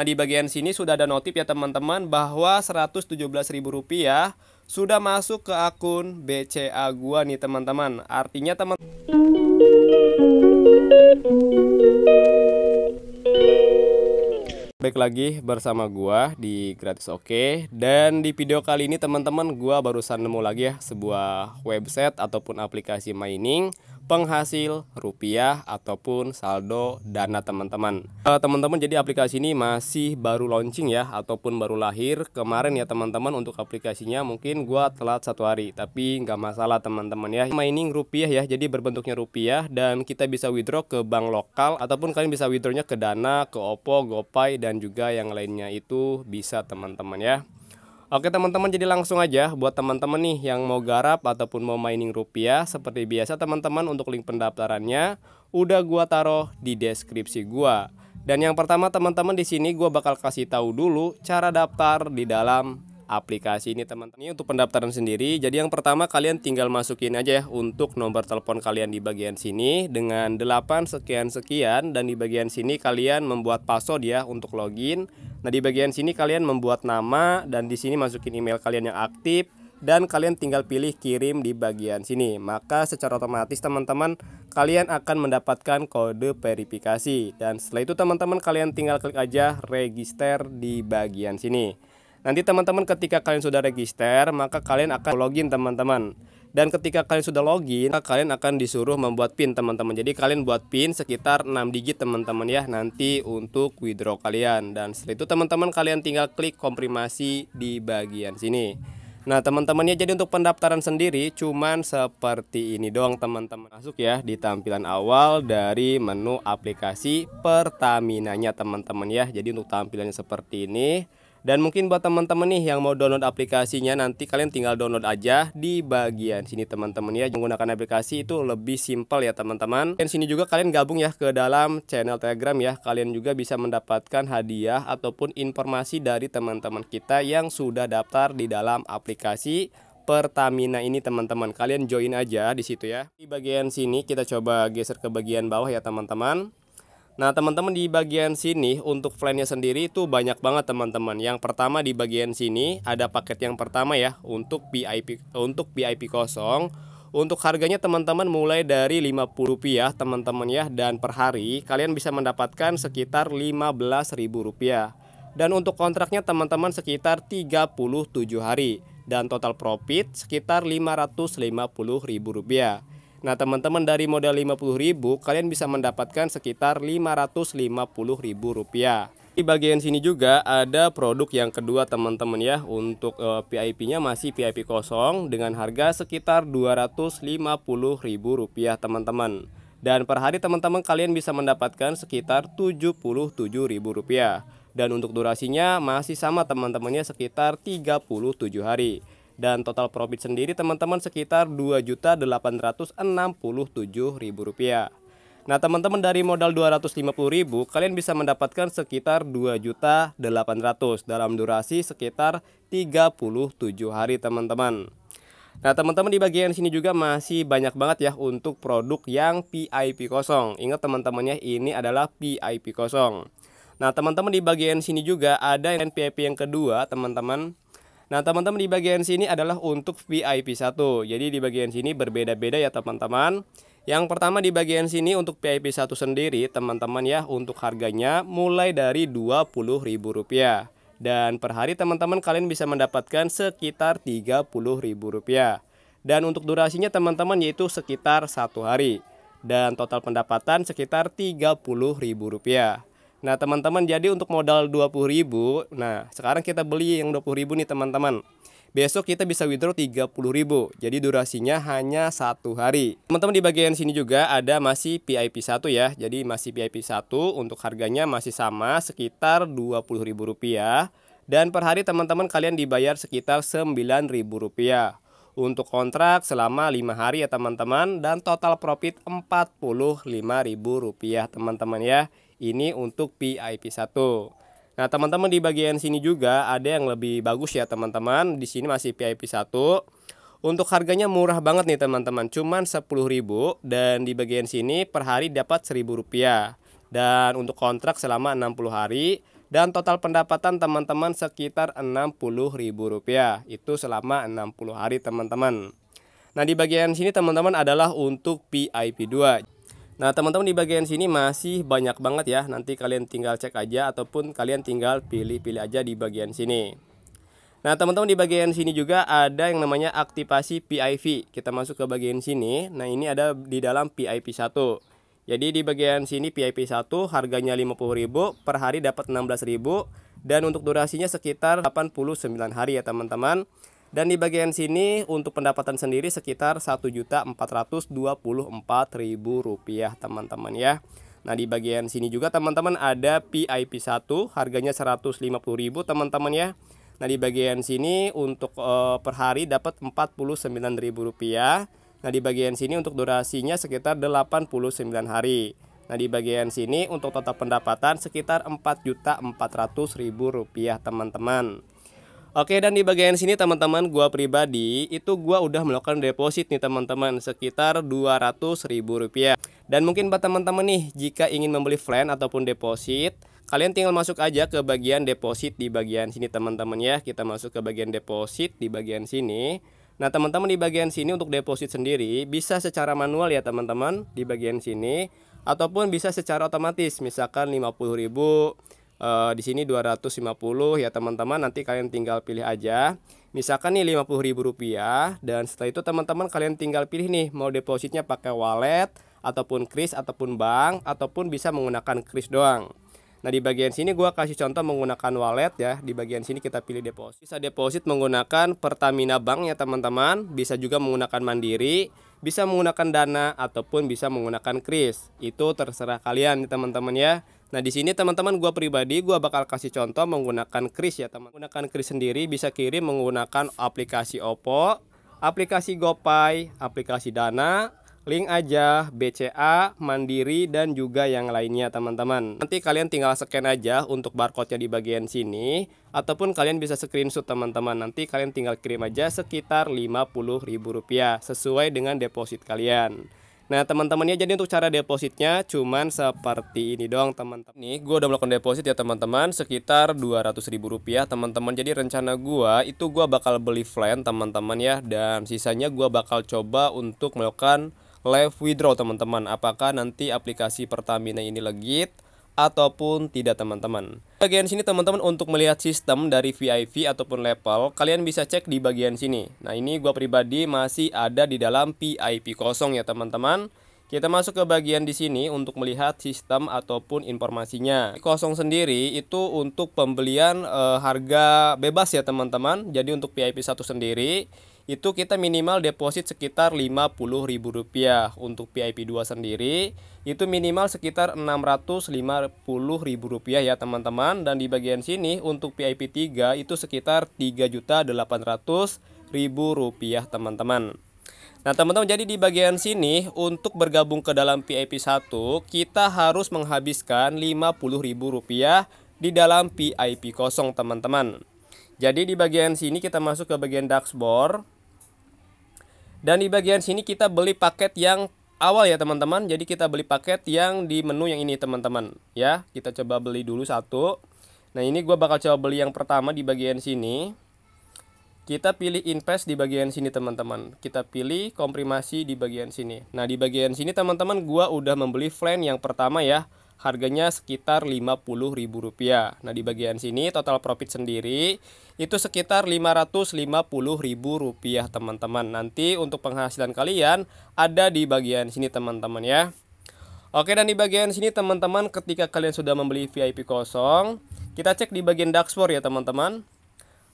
Nah di bagian sini sudah ada notif ya teman-teman bahwa Rp117.000 sudah masuk ke akun BCA gua nih teman-teman. Artinya teman Baik lagi bersama gua di Gratis Oke dan di video kali ini teman-teman gua barusan nemu lagi ya sebuah website ataupun aplikasi mining penghasil rupiah ataupun saldo dana teman-teman. Eh, teman-teman jadi aplikasi ini masih baru launching ya ataupun baru lahir kemarin ya teman-teman untuk aplikasinya mungkin gua telat satu hari tapi nggak masalah teman-teman ya. Mining rupiah ya jadi berbentuknya rupiah dan kita bisa withdraw ke bank lokal ataupun kalian bisa withdrawnya ke Dana, ke Oppo, GoPay dan juga yang lainnya itu bisa teman-teman ya. Oke teman-teman jadi langsung aja buat teman-teman nih yang mau garap ataupun mau mining rupiah seperti biasa teman-teman untuk link pendaftarannya udah gua taruh di deskripsi gua. Dan yang pertama teman-teman di sini gua bakal kasih tahu dulu cara daftar di dalam aplikasi ini teman-teman. Ini untuk pendaftaran sendiri. Jadi yang pertama kalian tinggal masukin aja ya untuk nomor telepon kalian di bagian sini dengan 8 sekian sekian dan di bagian sini kalian membuat password ya untuk login. Nah, di bagian sini kalian membuat nama dan di sini masukin email kalian yang aktif dan kalian tinggal pilih kirim di bagian sini. Maka secara otomatis teman-teman kalian akan mendapatkan kode verifikasi dan setelah itu teman-teman kalian tinggal klik aja register di bagian sini. Nanti teman-teman ketika kalian sudah register, maka kalian akan login teman-teman. Dan ketika kalian sudah login, maka kalian akan disuruh membuat PIN teman-teman. Jadi kalian buat PIN sekitar 6 digit teman-teman ya nanti untuk withdraw kalian. Dan setelah itu teman-teman kalian tinggal klik komprimasi di bagian sini. Nah teman teman ya jadi untuk pendaftaran sendiri cuman seperti ini doang teman-teman Masuk ya di tampilan awal dari menu aplikasi Pertamina-nya teman-teman ya Jadi untuk tampilannya seperti ini dan mungkin buat teman-teman nih yang mau download aplikasinya nanti kalian tinggal download aja di bagian sini teman-teman ya. Menggunakan aplikasi itu lebih simpel ya teman-teman. Dan sini juga kalian gabung ya ke dalam channel Telegram ya. Kalian juga bisa mendapatkan hadiah ataupun informasi dari teman-teman kita yang sudah daftar di dalam aplikasi Pertamina ini teman-teman. Kalian join aja di situ ya. Di bagian sini kita coba geser ke bagian bawah ya teman-teman. Nah teman-teman di bagian sini untuk flannya sendiri itu banyak banget teman-teman. Yang pertama di bagian sini ada paket yang pertama ya untuk VIP untuk VIP kosong. Untuk harganya teman-teman mulai dari Rp50 ya, teman-teman ya dan per hari kalian bisa mendapatkan sekitar Rp15.000. Dan untuk kontraknya teman-teman sekitar 37 hari dan total profit sekitar Rp550.000. Nah, teman-teman dari modal ribu kalian bisa mendapatkan sekitar ribu rupiah. Di bagian sini juga ada produk yang kedua teman-teman ya untuk e, eh, PIP-nya masih PIP kosong dengan harga sekitar Rp250.000 teman-teman. Dan per hari teman-teman kalian bisa mendapatkan sekitar Rp77.000. Dan untuk durasinya masih sama teman-temannya sekitar 37 hari dan total profit sendiri teman-teman sekitar Rp2.867.000. Nah, teman-teman dari modal 250.000 kalian bisa mendapatkan sekitar 2.800 dalam durasi sekitar 37 hari, teman-teman. Nah, teman-teman di bagian sini juga masih banyak banget ya untuk produk yang PIP kosong. Ingat teman teman ya ini adalah PIP kosong. Nah, teman-teman di bagian sini juga ada yang PIP yang kedua, teman-teman. Nah, teman-teman di bagian sini adalah untuk VIP 1. Jadi di bagian sini berbeda-beda ya, teman-teman. Yang pertama di bagian sini untuk VIP 1 sendiri, teman-teman ya, untuk harganya mulai dari Rp20.000. Dan per hari teman-teman kalian bisa mendapatkan sekitar Rp30.000. Dan untuk durasinya teman-teman yaitu sekitar satu hari. Dan total pendapatan sekitar Rp30.000 Nah teman-teman jadi untuk modal 20 ribu Nah sekarang kita beli yang 20 ribu nih teman-teman Besok kita bisa withdraw 30 ribu Jadi durasinya hanya satu hari Teman-teman di bagian sini juga ada masih PIP 1 ya Jadi masih PIP 1 untuk harganya masih sama sekitar 20 ribu rupiah Dan per hari teman-teman kalian dibayar sekitar 9 ribu rupiah untuk kontrak selama lima hari ya teman-teman dan total profit Rp45.000 teman-teman ya. Ini untuk PIP1. Nah, teman-teman di bagian sini juga ada yang lebih bagus ya, teman-teman. Di sini masih PIP1. Untuk harganya murah banget nih, teman-teman. Cuman 10.000 dan di bagian sini per hari dapat 1.000 rupiah. Dan untuk kontrak selama 60 hari dan total pendapatan teman-teman sekitar Rp60.000. Itu selama 60 hari, teman-teman. Nah, di bagian sini teman-teman adalah untuk PIP 2. Nah teman-teman di bagian sini masih banyak banget ya Nanti kalian tinggal cek aja ataupun kalian tinggal pilih-pilih aja di bagian sini Nah teman-teman di bagian sini juga ada yang namanya aktivasi PIV Kita masuk ke bagian sini Nah ini ada di dalam PIV 1 Jadi di bagian sini PIV 1 harganya 50000 per hari dapat 16000 Dan untuk durasinya sekitar 89 hari ya teman-teman dan di bagian sini untuk pendapatan sendiri sekitar Rp1.424.000 teman-teman ya. Nah, di bagian sini juga teman-teman ada PIP 1 harganya 150.000 teman-teman ya. Nah, di bagian sini untuk e, per hari dapat Rp49.000. Nah, di bagian sini untuk durasinya sekitar 89 hari. Nah, di bagian sini untuk total pendapatan sekitar Rp4.400.000 teman-teman. Oke dan di bagian sini teman-teman gua pribadi itu gua udah melakukan deposit nih teman-teman sekitar rp rupiah. Dan mungkin buat teman-teman nih jika ingin membeli flan ataupun deposit kalian tinggal masuk aja ke bagian deposit di bagian sini teman-teman ya. Kita masuk ke bagian deposit di bagian sini. Nah, teman-teman di bagian sini untuk deposit sendiri bisa secara manual ya teman-teman di bagian sini ataupun bisa secara otomatis misalkan ribu. Uh, di sini 250 ya teman-teman nanti kalian tinggal pilih aja misalkan nih ribu rupiah dan setelah itu teman-teman kalian tinggal pilih nih mau depositnya pakai wallet ataupun kris ataupun bank ataupun bisa menggunakan kris doang Nah di bagian sini gue kasih contoh menggunakan wallet ya Di bagian sini kita pilih deposit Bisa deposit menggunakan Pertamina Bank ya teman-teman Bisa juga menggunakan Mandiri Bisa menggunakan Dana Ataupun bisa menggunakan Kris Itu terserah kalian nih teman-teman ya Nah di sini teman-teman gue pribadi gue bakal kasih contoh menggunakan kris ya teman. Menggunakan kris sendiri bisa kirim menggunakan aplikasi Oppo, aplikasi GoPay, aplikasi Dana, link aja BCA, Mandiri dan juga yang lainnya teman-teman. Nanti kalian tinggal scan aja untuk barcode-nya di bagian sini ataupun kalian bisa screenshot teman-teman. Nanti kalian tinggal kirim aja sekitar ribu rupiah sesuai dengan deposit kalian. Nah teman-temannya jadi untuk cara depositnya cuman seperti ini doang teman-teman. Nih gue udah melakukan deposit ya teman-teman sekitar 200 ribu rupiah teman-teman. Jadi rencana gue itu gue bakal beli flan teman-teman ya dan sisanya gue bakal coba untuk melakukan live withdraw teman-teman. Apakah nanti aplikasi Pertamina ini legit? ataupun tidak teman-teman. Bagian sini teman-teman untuk melihat sistem dari VIP ataupun level, kalian bisa cek di bagian sini. Nah ini gua pribadi masih ada di dalam VIP kosong ya teman-teman. Kita masuk ke bagian di sini untuk melihat sistem ataupun informasinya. Kosong sendiri itu untuk pembelian e, harga bebas ya teman-teman. Jadi untuk VIP 1 sendiri itu kita minimal deposit sekitar Rp50.000 untuk PIP2 sendiri itu minimal sekitar Rp650.000 ya teman-teman dan di bagian sini untuk PIP3 itu sekitar Rp3.800.000 teman-teman Nah teman-teman jadi di bagian sini untuk bergabung ke dalam PIP 1 kita harus menghabiskan Rp50.000 di dalam PIP kosong teman-teman. Jadi di bagian sini kita masuk ke bagian dashboard dan di bagian sini kita beli paket yang awal ya teman-teman. Jadi kita beli paket yang di menu yang ini teman-teman. Ya, kita coba beli dulu satu. Nah ini gue bakal coba beli yang pertama di bagian sini. Kita pilih invest di bagian sini teman-teman. Kita pilih komprimasi di bagian sini. Nah di bagian sini teman-teman gue udah membeli flan yang pertama ya harganya sekitar Rp50.000. Nah, di bagian sini total profit sendiri itu sekitar Rp550.000 teman-teman. Nanti untuk penghasilan kalian ada di bagian sini teman-teman ya. Oke, dan di bagian sini teman-teman ketika kalian sudah membeli VIP kosong, kita cek di bagian dashboard ya teman-teman.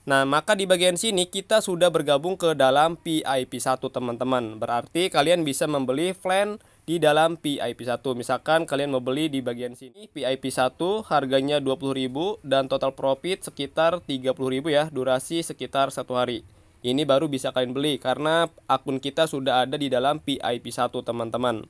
Nah, maka di bagian sini kita sudah bergabung ke dalam VIP 1, teman-teman. Berarti kalian bisa membeli plan di dalam PIP 1. Misalkan kalian mau beli di bagian sini PIP 1 harganya 20.000 dan total profit sekitar 30.000 ya, durasi sekitar satu hari. Ini baru bisa kalian beli karena akun kita sudah ada di dalam PIP 1 teman-teman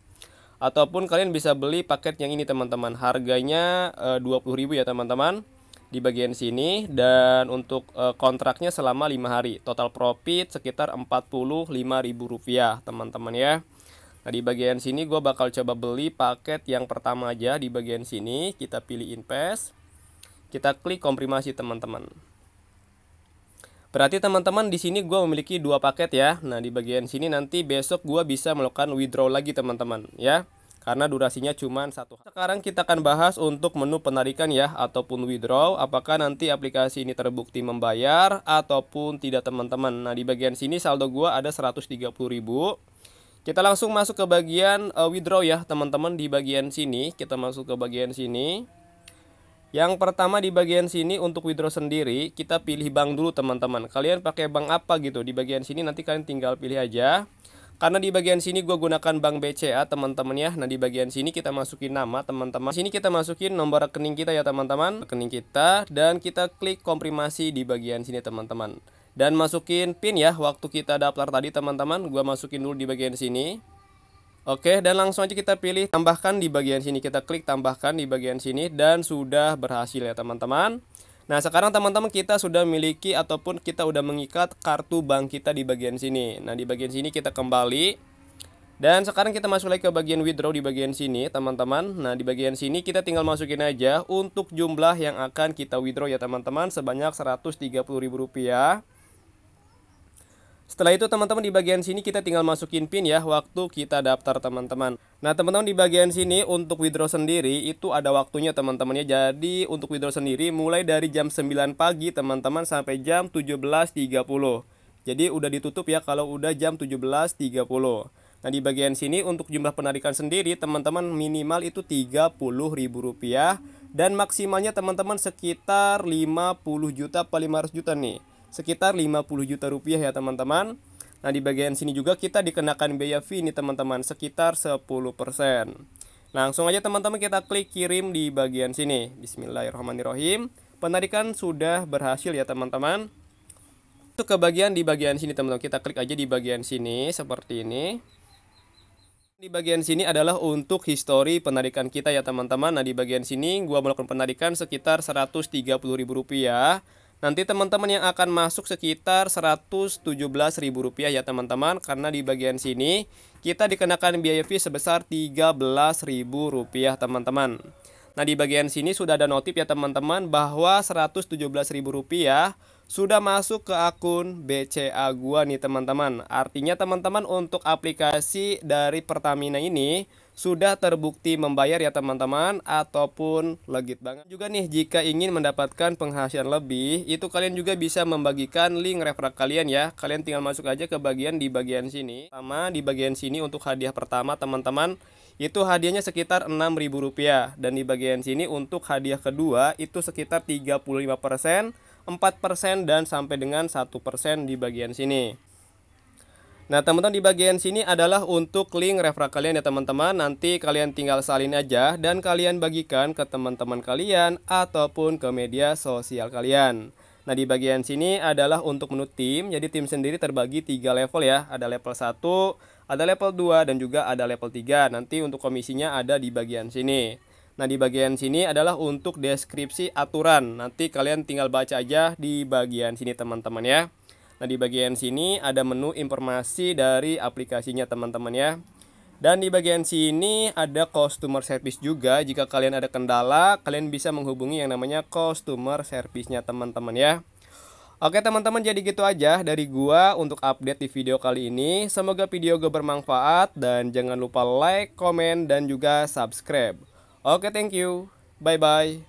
ataupun kalian bisa beli paket yang ini teman-teman harganya eh, puluh e, 20.000 ya teman-teman di bagian sini dan untuk e, kontraknya selama lima hari total profit sekitar Rp45.000 teman-teman ya Nah, di bagian sini gue bakal coba beli paket yang pertama aja di bagian sini. Kita pilih invest. Kita klik komprimasi teman-teman. Berarti teman-teman di sini gue memiliki dua paket ya. Nah, di bagian sini nanti besok gue bisa melakukan withdraw lagi teman-teman ya. Karena durasinya cuma satu. Sekarang kita akan bahas untuk menu penarikan ya ataupun withdraw. Apakah nanti aplikasi ini terbukti membayar ataupun tidak teman-teman. Nah, di bagian sini saldo gue ada 130 ribu kita langsung masuk ke bagian uh, withdraw ya, teman-teman di bagian sini. Kita masuk ke bagian sini. Yang pertama di bagian sini untuk withdraw sendiri, kita pilih bank dulu teman-teman. Kalian pakai bank apa gitu? Di bagian sini nanti kalian tinggal pilih aja. Karena di bagian sini gue gunakan bank BCA teman-teman ya. Nah di bagian sini kita masukin nama teman-teman. Sini kita masukin nomor rekening kita ya teman-teman. Rekening kita dan kita klik komprimasi di bagian sini teman-teman dan masukin pin ya waktu kita daftar tadi teman-teman gua masukin dulu di bagian sini Oke dan langsung aja kita pilih tambahkan di bagian sini kita klik tambahkan di bagian sini dan sudah berhasil ya teman-teman Nah sekarang teman-teman kita sudah memiliki ataupun kita sudah mengikat kartu bank kita di bagian sini Nah di bagian sini kita kembali dan sekarang kita masuk lagi ke bagian withdraw di bagian sini teman-teman Nah di bagian sini kita tinggal masukin aja untuk jumlah yang akan kita withdraw ya teman-teman sebanyak Rp130.000 setelah itu teman-teman di bagian sini kita tinggal masukin pin ya waktu kita daftar teman-teman. Nah teman-teman di bagian sini untuk withdraw sendiri itu ada waktunya teman teman ya. Jadi untuk withdraw sendiri mulai dari jam 9 pagi teman-teman sampai jam 17.30. Jadi udah ditutup ya kalau udah jam 17.30. Nah di bagian sini untuk jumlah penarikan sendiri teman-teman minimal itu Rp30.000 dan maksimalnya teman-teman sekitar 50 juta atau 500 juta nih sekitar 50 juta rupiah ya teman-teman Nah di bagian sini juga kita dikenakan biaya fee nih teman-teman sekitar 10% Langsung aja teman-teman kita klik kirim di bagian sini Bismillahirrahmanirrahim Penarikan sudah berhasil ya teman-teman Untuk ke bagian di bagian sini teman-teman Kita klik aja di bagian sini seperti ini di bagian sini adalah untuk histori penarikan kita ya teman-teman Nah di bagian sini gua melakukan penarikan sekitar Rp130.000 Nanti teman-teman yang akan masuk sekitar Rp117.000 ya teman-teman Karena di bagian sini kita dikenakan biaya fee sebesar Rp13.000 teman-teman Nah di bagian sini sudah ada notif ya teman-teman bahwa Rp117.000 sudah masuk ke akun BCA gua nih teman-teman Artinya teman-teman untuk aplikasi dari Pertamina ini sudah terbukti membayar ya teman-teman ataupun legit banget juga nih jika ingin mendapatkan penghasilan lebih itu kalian juga bisa membagikan link referral kalian ya kalian tinggal masuk aja ke bagian di bagian sini sama di bagian sini untuk hadiah pertama teman-teman itu hadiahnya sekitar enam ribu rupiah dan di bagian sini untuk hadiah kedua itu sekitar 35% 4% dan sampai dengan satu persen di bagian sini Nah, teman-teman di bagian sini adalah untuk link referral kalian ya teman-teman. Nanti kalian tinggal salin aja dan kalian bagikan ke teman-teman kalian ataupun ke media sosial kalian. Nah, di bagian sini adalah untuk menu tim. Jadi tim sendiri terbagi tiga level ya. Ada level 1, ada level 2 dan juga ada level 3. Nanti untuk komisinya ada di bagian sini. Nah, di bagian sini adalah untuk deskripsi aturan. Nanti kalian tinggal baca aja di bagian sini teman-teman ya. Nah, di bagian sini ada menu informasi dari aplikasinya teman-teman ya. Dan di bagian sini ada customer service juga. Jika kalian ada kendala, kalian bisa menghubungi yang namanya customer service-nya teman-teman ya. Oke teman-teman jadi gitu aja dari gua untuk update di video kali ini. Semoga video gue bermanfaat dan jangan lupa like, komen, dan juga subscribe. Oke thank you. Bye-bye.